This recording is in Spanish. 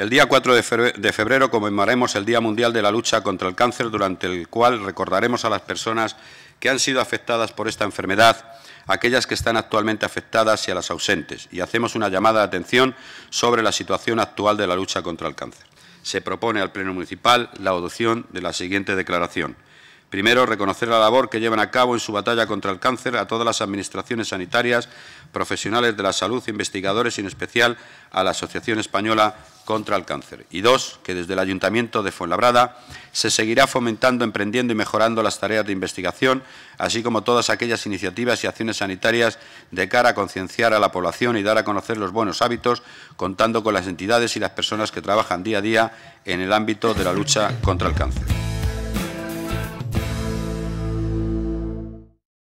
El día 4 de febrero conmemoraremos el Día Mundial de la Lucha contra el Cáncer, durante el cual recordaremos a las personas que han sido afectadas por esta enfermedad, a aquellas que están actualmente afectadas y a las ausentes, y hacemos una llamada de atención sobre la situación actual de la lucha contra el cáncer. Se propone al Pleno Municipal la adopción de la siguiente declaración. Primero, reconocer la labor que llevan a cabo en su batalla contra el cáncer a todas las administraciones sanitarias, profesionales de la salud, investigadores y, en especial, a la Asociación Española contra el Cáncer. Y dos, que desde el Ayuntamiento de Fuenlabrada se seguirá fomentando, emprendiendo y mejorando las tareas de investigación, así como todas aquellas iniciativas y acciones sanitarias de cara a concienciar a la población y dar a conocer los buenos hábitos, contando con las entidades y las personas que trabajan día a día en el ámbito de la lucha contra el cáncer.